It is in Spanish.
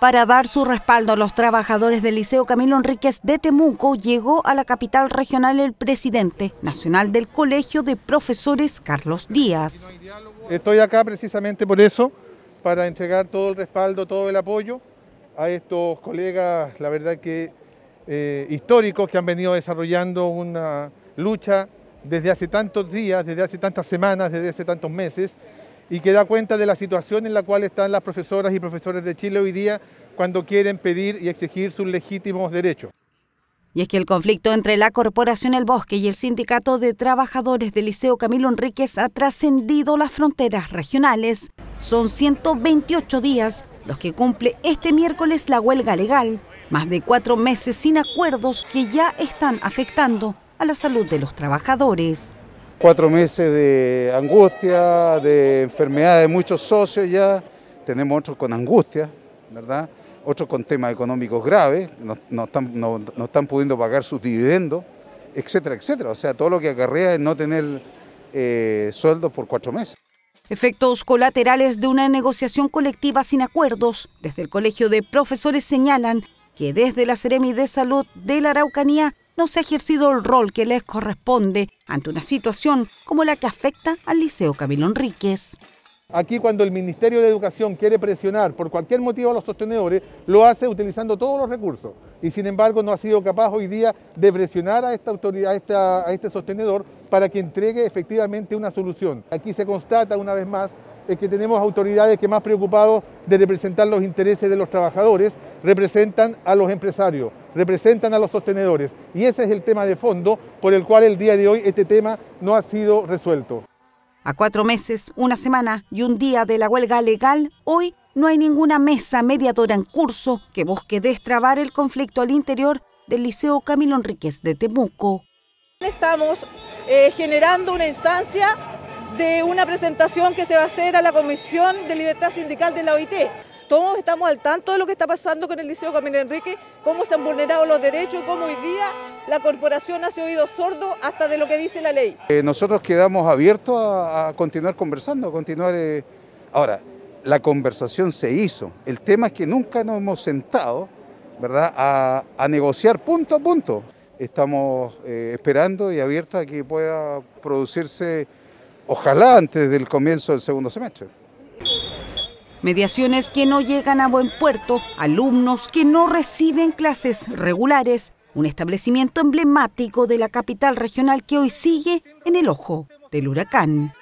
Para dar su respaldo a los trabajadores del Liceo Camilo Enríquez de Temuco, llegó a la capital regional el presidente nacional del Colegio de Profesores, Carlos Díaz. Estoy acá precisamente por eso, para entregar todo el respaldo, todo el apoyo a estos colegas, la verdad que eh, históricos, que han venido desarrollando una lucha desde hace tantos días, desde hace tantas semanas, desde hace tantos meses, y que da cuenta de la situación en la cual están las profesoras y profesores de Chile hoy día cuando quieren pedir y exigir sus legítimos derechos. Y es que el conflicto entre la Corporación El Bosque y el Sindicato de Trabajadores del Liceo Camilo Enríquez ha trascendido las fronteras regionales. Son 128 días los que cumple este miércoles la huelga legal, más de cuatro meses sin acuerdos que ya están afectando a la salud de los trabajadores. Cuatro meses de angustia, de enfermedad de muchos socios ya, tenemos otros con angustia, ¿verdad? Otros con temas económicos graves, no, están, pudiendo pagar sus dividendos, etcétera, etcétera. O sea, todo lo que acarrea es no tener eh, sueldos por cuatro meses. Efectos colaterales de una negociación colectiva sin acuerdos. Desde el Colegio de Profesores señalan que desde la Seremi de Salud de la Araucanía no se ha ejercido el rol que les corresponde ante una situación como la que afecta al Liceo Camilo Enríquez. Aquí cuando el Ministerio de Educación quiere presionar por cualquier motivo a los sostenedores, lo hace utilizando todos los recursos. Y sin embargo no ha sido capaz hoy día de presionar a esta autoridad, este sostenedor para que entregue efectivamente una solución. Aquí se constata una vez más eh, que tenemos autoridades que más preocupados de representar los intereses de los trabajadores representan a los empresarios, representan a los sostenedores y ese es el tema de fondo por el cual el día de hoy este tema no ha sido resuelto. A cuatro meses, una semana y un día de la huelga legal, hoy no hay ninguna mesa mediadora en curso que busque destrabar el conflicto al interior del Liceo Camilo Enríquez de Temuco. Estamos eh, generando una instancia de una presentación que se va a hacer a la Comisión de Libertad Sindical de la OIT todos estamos al tanto de lo que está pasando con el Liceo Camilo Enrique, cómo se han vulnerado los derechos y cómo hoy día la corporación sido oído sordo hasta de lo que dice la ley. Eh, nosotros quedamos abiertos a, continuar conversando, a continuar... Eh, ahora, la conversación se hizo. El tema es que nunca nos hemos sentado ¿verdad? A, negociar punto a punto. Estamos eh, esperando y abiertos a que pueda producirse, ojalá antes del comienzo del segundo semestre. Mediaciones que no llegan a buen puerto, alumnos que no reciben clases regulares, un establecimiento emblemático de la capital regional que hoy sigue en el ojo del huracán.